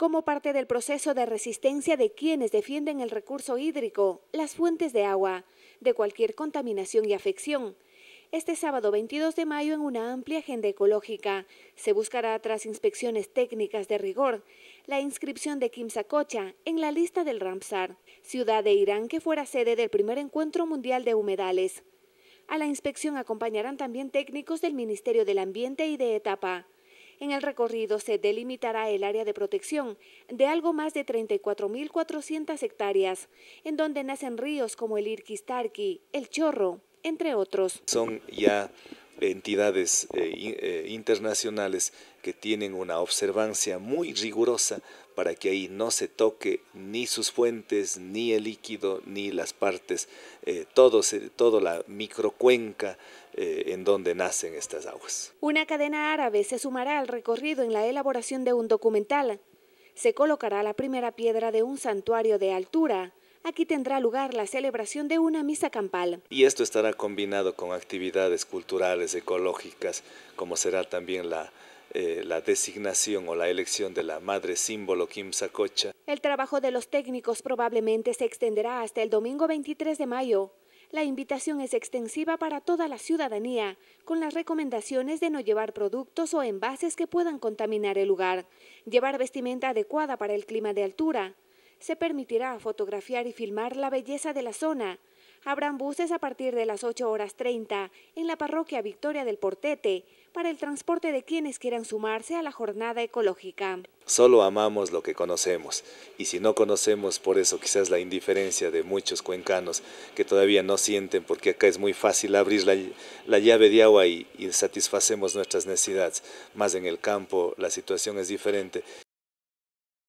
como parte del proceso de resistencia de quienes defienden el recurso hídrico, las fuentes de agua, de cualquier contaminación y afección. Este sábado 22 de mayo, en una amplia agenda ecológica, se buscará, tras inspecciones técnicas de rigor, la inscripción de Kimsacocha en la lista del Ramsar, ciudad de Irán que fuera sede del primer encuentro mundial de humedales. A la inspección acompañarán también técnicos del Ministerio del Ambiente y de ETAPA, en el recorrido se delimitará el área de protección de algo más de 34.400 hectáreas, en donde nacen ríos como el Irquistarqui, el Chorro, entre otros entidades eh, eh, internacionales que tienen una observancia muy rigurosa para que ahí no se toque ni sus fuentes, ni el líquido, ni las partes, eh, todo, toda la microcuenca en donde nacen estas aguas. Una cadena árabe se sumará al recorrido en la elaboración de un documental. Se colocará la primera piedra de un santuario de altura aquí tendrá lugar la celebración de una misa campal. Y esto estará combinado con actividades culturales, ecológicas, como será también eh, la, designación o la elección de la madre símbolo Kim Sacocha. El trabajo de los técnicos probablemente se extenderá hasta el domingo 23 de mayo. La invitación es extensiva para toda la ciudadanía, con las recomendaciones de no llevar productos o envases que puedan contaminar el lugar, llevar vestimenta adecuada para el clima de altura, se permitirá fotografiar y filmar la belleza de la zona. Habrán buses a partir de las 8 horas 30 en la parroquia Victoria del Portete para el transporte de quienes quieran sumarse a la jornada ecológica. Solo amamos lo que conocemos y si no conocemos por eso quizás la indiferencia de muchos cuencanos que todavía no sienten porque acá es muy fácil abrir la, llave de agua y satisfacemos nuestras necesidades. Más en el campo la situación es diferente.